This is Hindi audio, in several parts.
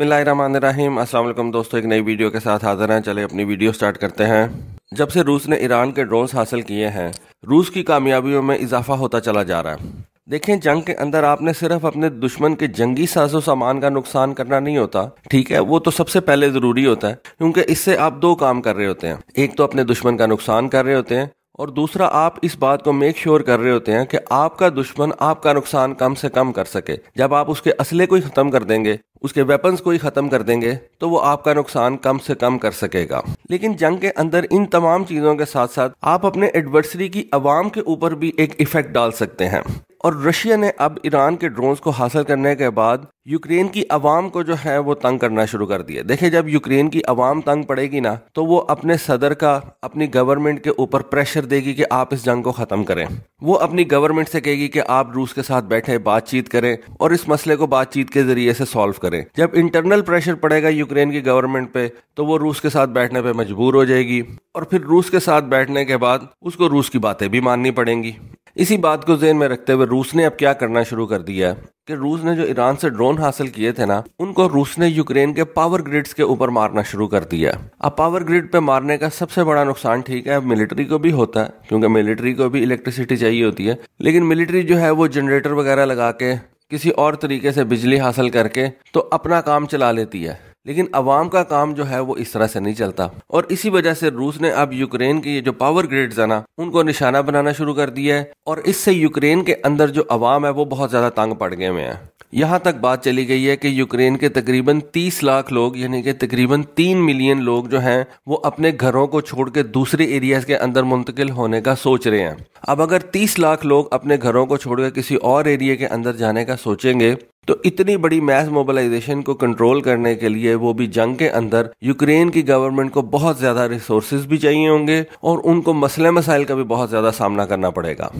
मिलाम असलम दोस्तों एक नई वीडियो के साथ हाजिर हैं चले अपनी वीडियो स्टार्ट करते हैं जब से रूस ने ईरान के ड्रोन्स हासिल किए हैं रूस की कामयाबियों में इजाफा होता चला जा रहा है देखें जंग के अंदर आपने सिर्फ अपने दुश्मन के जंगी साजो सामान का नुकसान करना नहीं होता ठीक है वो तो सबसे पहले ज़रूरी होता है क्योंकि इससे आप दो काम कर रहे होते हैं एक तो अपने दुश्मन का नुकसान कर रहे होते हैं और दूसरा आप इस बात को मेक श्योर कर रहे होते हैं कि आपका दुश्मन आपका नुकसान कम से कम कर सके जब आप उसके असले को ही ख़त्म कर देंगे उसके वेपन्स को ही ख़त्म कर देंगे तो वो आपका नुकसान कम से कम कर सकेगा लेकिन जंग के अंदर इन तमाम चीज़ों के साथ साथ आप अपने एडवर्सरी की आवाम के ऊपर भी एक इफेक्ट डाल सकते हैं और रशिया ने अब ईरान के ड्रोन्स को हासिल करने के बाद यूक्रेन की आवाम को जो है वो तंग करना शुरू कर दिया देखिए जब यूक्रेन की आवाम तंग पड़ेगी ना तो वो अपने सदर का अपनी गवर्नमेंट के ऊपर प्रेशर देगी कि आप इस जंग को ख़त्म करें वो अपनी गवर्नमेंट से कहेगी कि आप रूस के साथ बैठे बातचीत करें और इस मसले को बातचीत के जरिए से सॉल्व करें जब इंटरनल प्रेशर पड़ेगा यूक्रेन की गवर्नमेंट पे तो वो रूस के साथ बैठने पर मजबूर हो जाएगी और फिर रूस के साथ बैठने के बाद उसको रूस की बातें भी माननी पड़ेंगी इसी बात को जेन में रखते हुए रूस ने अब क्या करना शुरू कर दिया है कि रूस ने जो ईरान से ड्रोन हासिल किए थे ना उनको रूस ने यूक्रेन के पावर ग्रिड्स के ऊपर मारना शुरू कर दिया अब पावर ग्रिड पे मारने का सबसे बड़ा नुकसान ठीक है मिलिट्री को भी होता है क्योंकि मिलिट्री को भी इलेक्ट्रिसिटी चाहिए होती है लेकिन मिलिट्री जो है वो जनरेटर वगैरह लगा के किसी और तरीके से बिजली हासिल करके तो अपना काम चला लेती है लेकिन अवाम का काम जो है वो इस तरह से नहीं चलता और इसी वजह से रूस ने अब यूक्रेन के ये जो पावर ग्रिड्स है ना उनको निशाना बनाना शुरू कर दिया है और इससे यूक्रेन के अंदर जो अवाम है वो बहुत ज़्यादा तंग पड़ गए हुए हैं यहाँ तक बात चली गई है कि यूक्रेन के तकरीबन 30 लाख लोग यानी कि तकरीबन 3 मिलियन लोग जो हैं वो अपने घरों को छोड़ के दूसरे एरियाज के अंदर मुंतकिल होने का सोच रहे हैं अब अगर 30 लाख लोग अपने घरों को छोड़कर किसी और एरिया के अंदर जाने का सोचेंगे तो इतनी बड़ी मैस मोबिलाइजेशन को कंट्रोल करने के लिए वो भी जंग के अंदर यूक्रेन की गवर्नमेंट को बहुत ज्यादा रिसोर्सेज भी चाहिए होंगे और उनको मसले मसाइल का भी बहुत ज्यादा सामना करना पड़ेगा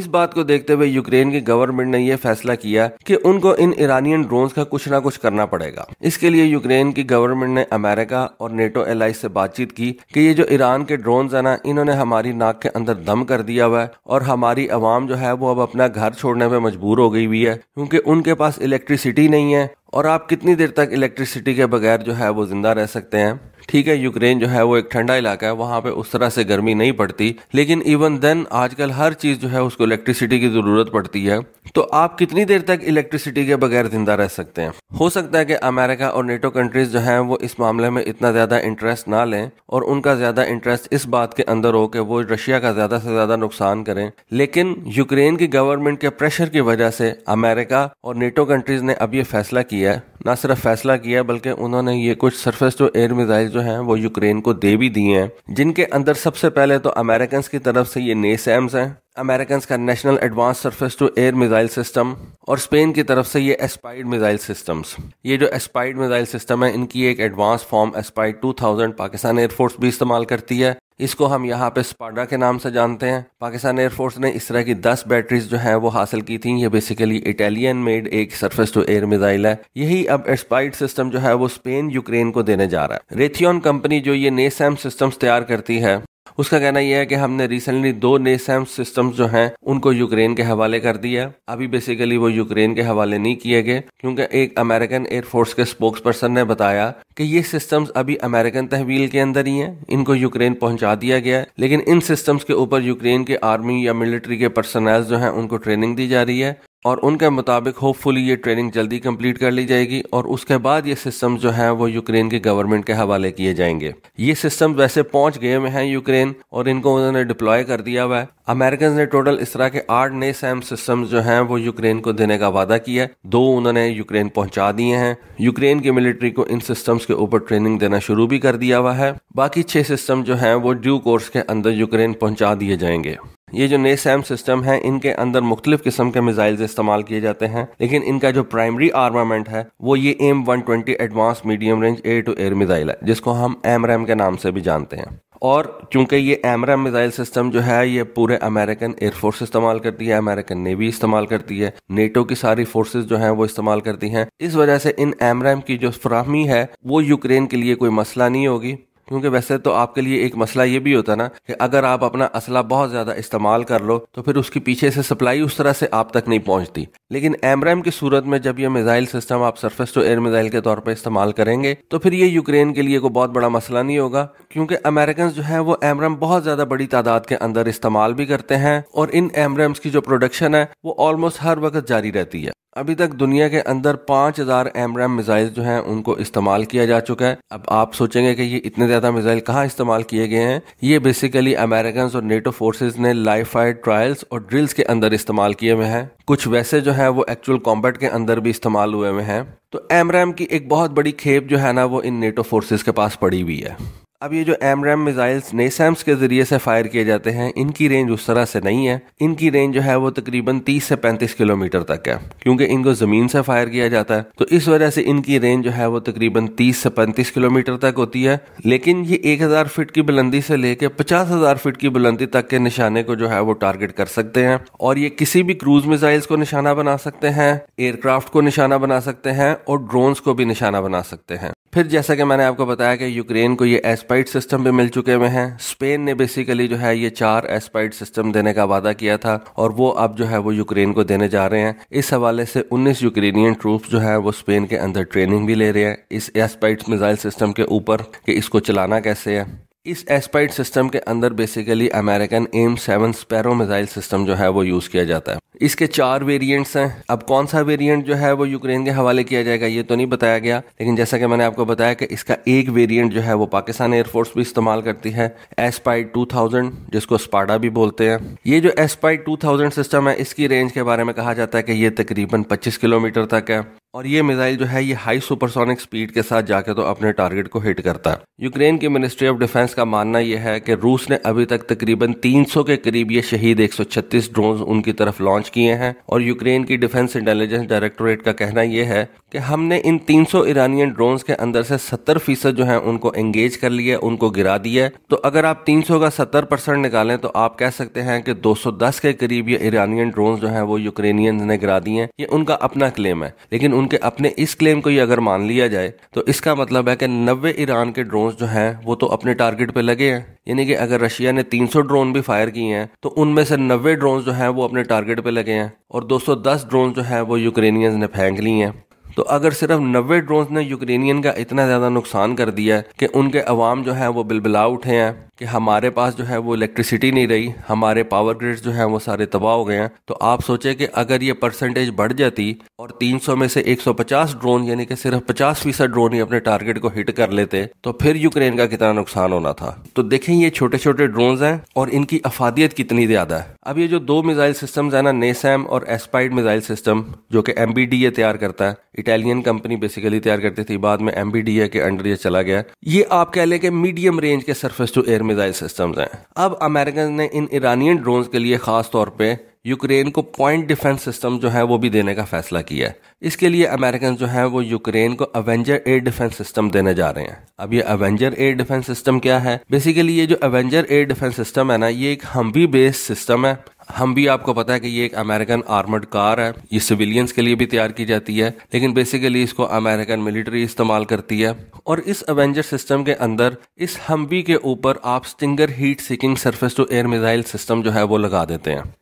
इस बात को देखते हुए यूक्रेन की गवर्नमेंट ने यह फैसला किया कि उनको इन ईरानियन ड्रोन का कुछ ना कुछ करना पड़ेगा इसके लिए यूक्रेन की गवर्नमेंट ने अमेरिका और नेटो एलाइज से बातचीत की कि ये जो ईरान के ड्रोन है ना इन्होंने हमारी नाक के अंदर दम कर दिया हुआ है और हमारी आवाम जो है वो अब अपना घर छोड़ने पर मजबूर हो गई हुई है क्योंकि उनके पास इलेक्ट्रिसिटी नहीं है और आप कितनी देर तक इलेक्ट्रिसिटी के बगैर जो है वो ज़िंदा रह सकते हैं ठीक है यूक्रेन जो है वो एक ठंडा इलाका है वहां पे उस तरह से गर्मी नहीं पड़ती लेकिन इवन देन आजकल हर चीज़ जो है उसको इलेक्ट्रिसिटी की ज़रूरत पड़ती है तो आप कितनी देर तक इलेक्ट्रिसिटी के बगैर जिंदा रह सकते हैं हो सकता है कि अमेरिका और नेटो कंट्रीज जो है वो इस मामले में इतना ज़्यादा इंटरेस्ट ना लें और उनका ज़्यादा इंटरेस्ट इस बात के अंदर हो कि वो रशिया का ज़्यादा से ज़्यादा नुकसान करें लेकिन यूक्रेन की गवर्नमेंट के प्रेशर की वजह से अमेरिका और नेटो कंट्रीज ने अब ये फैसला किया है ना सिर्फ फैसला किया बल्कि उन्होंने ये कुछ सरफेस टू एयर मिजाइल जो हैं वो यूक्रेन को दे भी दिए हैं जिनके अंदर सबसे पहले तो अमेरिकन की तरफ से ये नेसैम्स हैं अमेरिकन का national advance surface to air missile system और स्पेन की तरफ से ये एस्पाइड मिसाइल सिस्टम्स ये जो एस्पाइड मिसाइल सिस्टम है इनकी एक advance form Aspide 2000 Pakistan air force भी इस्तेमाल करती है इसको हम यहाँ पे स्पाडा के नाम से जानते हैं पाकिस्तान एयरफोर्स ने इस तरह की 10 बैटरीज जो हैं वो हासिल की थी ये बेसिकली इटालियन मेड एक सरफेस टू एयर मिसाइल है यही अब एस्पाइड सिस्टम जो है वो स्पेन यूक्रेन को देने जा रहा है रेथियन कंपनी जो ये नेसैम सिस्टम्स तैयार करती है उसका कहना यह है कि हमने रिसेंटली दो नए सैम सिस्टम जो हैं उनको यूक्रेन के हवाले कर दिया अभी बेसिकली वो यूक्रेन के हवाले नहीं किए गए क्योंकि एक अमेरिकन एयरफोर्स के स्पोक्स पर्सन ने बताया कि ये सिस्टम्स अभी अमेरिकन तहवील के अंदर ही हैं इनको यूक्रेन पहुंचा दिया गया है लेकिन इन सिस्टम्स के ऊपर यूक्रेन के आर्मी या मिलिट्री के पर्सनल जो हैं उनको ट्रेनिंग दी जा रही है और उनके मुताबिक होपफुली ये ट्रेनिंग जल्दी कंप्लीट कर ली जाएगी और उसके बाद ये सिस्टम जो हैं वो यूक्रेन की गवर्नमेंट के हवाले किए जाएंगे ये सिस्टम वैसे पहुंच गए में हैं यूक्रेन और इनको उन्होंने डिप्लॉय कर दिया हुआ है अमेरिकन ने टोटल इस तरह के आठ नए सैम सिस्टम जो हैं वो यूक्रेन को देने का वादा किया दो उन्होंने यूक्रेन पहुंचा दिए हैं यूक्रेन की मिलिट्री को इन सिस्टम्स के ऊपर ट्रेनिंग देना शुरू भी कर दिया हुआ है बाकी छह सिस्टम जो हैं वो ड्यू कोर्स के अंदर यूक्रेन पहुंचा दिए जाएंगे ये जो नए सैम सिस्टम है इनके अंदर मुख्तलिफ किस्म के मिजाइल इस्तेमाल किए जाते हैं लेकिन इनका जो प्राइमरी आर्मामेंट है वो ये M one twenty advance medium range air to air missile है जिसको हम एम रैम के नाम से भी जानते हैं और चूंकि ये एमरा मिसाइल सिस्टम जो है ये पूरे अमेरिकन एयरफोर्स इस्तेमाल करती है अमेरिकन नेवी इस्तेमाल करती है नेटो की सारी फोर्सेस जो हैं वो इस्तेमाल करती हैं इस वजह से इन एमरा की जो फ्राहमी है वो यूक्रेन के लिए कोई मसला नहीं होगी क्योंकि वैसे तो आपके लिए एक मसला ये भी होता ना कि अगर आप अपना असला बहुत ज़्यादा इस्तेमाल कर लो तो फिर उसकी पीछे से सप्लाई उस तरह से आप तक नहीं पहुंचती लेकिन एमरैम की सूरत में जब ये मिसाइल सिस्टम आप सरफेस टू एयर मिसाइल के तौर पर इस्तेमाल करेंगे तो फिर ये यूक्रेन के लिए कोई बहुत बड़ा मसला नहीं होगा क्योंकि अमेरिकन जो है वो एमरम बहुत ज़्यादा बड़ी तादाद के अंदर इस्तेमाल भी करते हैं और इन एमरम्स की जो प्रोडक्शन है वो ऑलमोस्ट हर वक्त जारी रहती है अभी तक दुनिया के अंदर 5000 हज़ार एमरैम मिज़ाइल जो हैं उनको इस्तेमाल किया जा चुका है अब आप सोचेंगे कि ये इतने ज़्यादा मिसाइल कहाँ इस्तेमाल किए गए हैं ये बेसिकली अमेरिकन और नेटो फोर्सेस ने लाइफ फायर ट्रायल्स और ड्रिल्स के अंदर इस्तेमाल किए हुए हैं कुछ वैसे जो है वो एक्चुअल कॉम्बैट के अंदर भी इस्तेमाल हुए हुए हैं तो एमरैम की एक बहुत बड़ी खेप जो है ना वो इन नेटो फोर्सेज के पास पड़ी हुई है अब ये जो एम रैम मिज़ाइल्स नेसैम्स के ज़रिए से फायर किए जाते हैं इनकी रेंज उस तरह से नहीं है इनकी रेंज जो है वो तकरीबन 30 से 35 किलोमीटर तक है क्योंकि इनको ज़मीन से फायर किया जाता है तो इस वजह से इनकी रेंज जो है वो तकरीबन 30 से 35 किलोमीटर तक होती है लेकिन ये 1000 फीट की बुलंदी से लेकर पचास हज़ार फीट की बुलंदी तक के निशाने को जो है वो टारगेट कर सकते हैं और ये किसी भी क्रूज मिज़ाइल्स को निशाना बना सकते हैं एयरक्राफ्ट को निशाना बना सकते हैं और ड्रोन्स को भी निशाना बना सकते हैं फिर जैसा कि मैंने आपको बताया कि यूक्रेन को ये एस्पाइट सिस्टम भी मिल चुके हुए हैं स्पेन ने बेसिकली जो है ये चार एस्पाइट सिस्टम देने का वादा किया था और वो अब जो है वो यूक्रेन को देने जा रहे हैं इस हवाले से 19 यूक्रेनियन ट्रूप जो है वो स्पेन के अंदर ट्रेनिंग भी ले रहे हैं इस एस्पाइड मिजाइल सिस्टम के ऊपर कि इसको चलाना कैसे है इस एस्पाइड सिस्टम के अंदर basically American M seven Sparrow missile system जो है वो यूज़ किया जाता है इसके चार वेरिएंट्स हैं अब कौन सा वेरिएंट जो है वो यूक्रेन के हवाले किया जाएगा ये तो नहीं बताया गया लेकिन जैसा कि मैंने आपको बताया कि इसका एक वेरिएंट जो है वो पाकिस्तान एयरफोर्स भी इस्तेमाल करती है एसपाइड टू थाउजेंड जिसको स्पाडा भी बोलते हैं ये जो एसपाइड टू थाउजेंड सिस्टम है इसकी रेंज के बारे में कहा जाता है कि ये तकरीबन पच्चीस किलोमीटर तक है और ये मिसाइल जो है ये हाई सुपरसोनिक स्पीड के साथ जाके तो अपने टारगेट को हिट करता है यूक्रेन की मिनिस्ट्री ऑफ डिफेंस का मानना यह है कि रूस ने अभी तक तकरीबन 300 के करीब ये शहीद 136 ड्रोन उनकी तरफ लॉन्च किए हैं और यूक्रेन की डिफेंस इंटेलिजेंस डायरेक्टोरेट का कहना यह है कि हमने इन 300 ईरानियन ड्रोन के अंदर से सत्तर फीसद जो है उनको एंगेज कर लिया उनको गिरा दिया तो अगर आप तीन का सत्तर परसेंट निकालें तो आप कह सकते हैं कि दो के करीब ये ईरानियन ड्रोन जो है वो यूक्रेनियन ने गिरा दिए ये उनका अपना क्लेम है लेकिन उनके अपने इस क्लेम को ही अगर मान लिया जाए तो इसका मतलब है कि नब्बे ईरान के ड्रोन जो हैं वो तो अपने टारगेट पे लगे हैं यानी कि अगर रशिया ने 300 ड्रोन भी फायर किए हैं तो उनमें से नब्बे ड्रोन जो हैं वो अपने टारगेट पे लगे हैं और 210 ड्रोन जो हैं वो यूक्रेनियंस ने फेंक लिए हैं तो अगर सिर्फ नब्बे ड्रोन ने यूक्रेनियन का इतना ज़्यादा नुकसान कर दिया है कि उनके अवाम जो है वो बिलबिला उठे हैं कि हमारे पास जो है वो इलेक्ट्रिसिटी नहीं रही हमारे पावर ग्रिड्स जो हैं वो सारे तबाह हो गए हैं तो आप सोचें कि अगर ये परसेंटेज बढ़ जाती और 300 में से 150 ड्रोन यानी कि सिर्फ 50 फीसद ड्रोन ही अपने टारगेट को हिट कर लेते तो फिर यूक्रेन का कितना नुकसान होना था तो देखें ये छोटे छोटे ड्रोन हैं और इनकी अफादियत कितनी ज़्यादा है अब ये जो दो मिज़ाइल सिस्टम है ना नेसैम और एस्पाइड मिज़ाइल सिस्टम जो कि एम तैयार करता है इटालियन कंपनी बेसिकली तैयार करती थी बाद में एम के अंडर ये चला गया ये आप कह लें कि मीडियम रेंज के surface to air missile systems हैं अब अमेरिकन ने इन ईरानियन ड्रोन्स के लिए खास तौर पर यूक्रेन को पॉइंट डिफेंस सिस्टम जो है वो भी देने का फैसला किया है इसके लिए अमेरिकन जो है वो यूक्रेन को अवेंजर एयर डिफेंस सिस्टम देने जा रहे हैं अब ये अवेंजर एयर डिफेंस सिस्टम क्या है बेसिकली ये जो अवेंजर एयर डिफेंस सिस्टम है ना ये एक हम्बी बेस्ड सिस्टम है हम भी आपको पता है कि ये एक अमेरिकन आर्मर्ड कार है ये सिविलियंस के लिए भी तैयार की जाती है लेकिन बेसिकली इसको अमेरिकन मिलिट्री इस्तेमाल करती है और इस अवेंजर सिस्टम के अंदर इस हम्बी के ऊपर आप Stinger heat seeking surface to air missile system जो है वो लगा देते हैं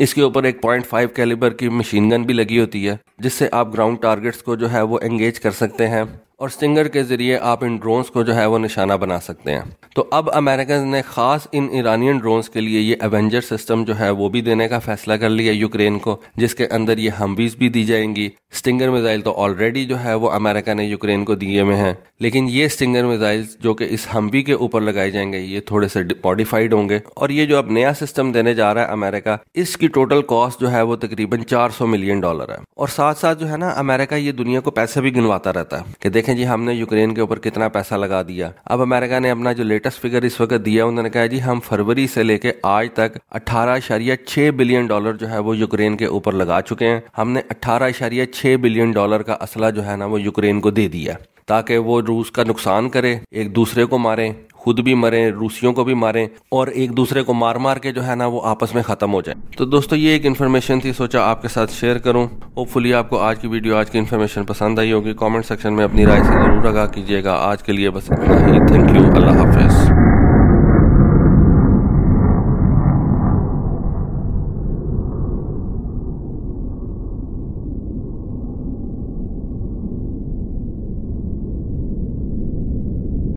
इसके ऊपर एक पॉइंट फाइव कैलिबर की मशीन गन भी लगी होती है जिससे आप ग्राउंड टारगेट्स को जो है वो एंगेज कर सकते हैं और स्टिंगर के ज़रिए आप इन ड्रोन्स को जो है वो निशाना बना सकते हैं तो अब अमेरिका ने ख़ास इन ईरानियन ड्रोन्स के लिए ये एवेंजर सिस्टम जो है वो भी देने का फैसला कर लिया यूक्रेन को जिसके अंदर ये हमवीज भी दी जाएंगी स्टिंगर मिज़ाइल तो ऑलरेडी जो है वो अमेरिका ने यूक्रेन को दिए हुए हैं लेकिन ये स्टिंगर मिजाइल जो कि इस हमवी के ऊपर लगाए जाएंगे ये थोड़े से मॉडिफाइड होंगे और ये जो अब नया सिस्टम देने जा रहा है अमेरिका इसकी टोटल कॉस्ट जो है वो तकरीबन चार मिलियन डॉलर है और साथ साथ जो है ना अमेरिका ये दुनिया को पैसे भी गिनवाता रहता है कि देख देखें जी हमने यूक्रेन के ऊपर कितना पैसा लगा दिया अब अमेरिका ने अपना जो लेटेस्ट फिगर इस वक्त दिया उन्होंने कहा जी हम फरवरी से लेके आज तक अठारह बिलियन डॉलर जो है वो यूक्रेन के ऊपर लगा चुके हैं हमने अठारह बिलियन डॉलर का असला जो है ना वो यूक्रेन को दे दिया ताकि वो रूस का नुकसान करें एक दूसरे को मारें खुद भी मरें रूसियों को भी मारें और एक दूसरे को मार मार के जो है ना वो आपस में ख़त्म हो जाए तो दोस्तों ये एक इन्फॉर्मेशन थी सोचा आपके साथ शेयर करूं होपफुली आपको आज की वीडियो आज की इन्फॉर्मेशन पसंद आई होगी कमेंट सेक्शन में अपनी राय से ज़रूर आगा कीजिएगा आज के लिए बस इतना ही थैंक यू अल्लाह हाफिज़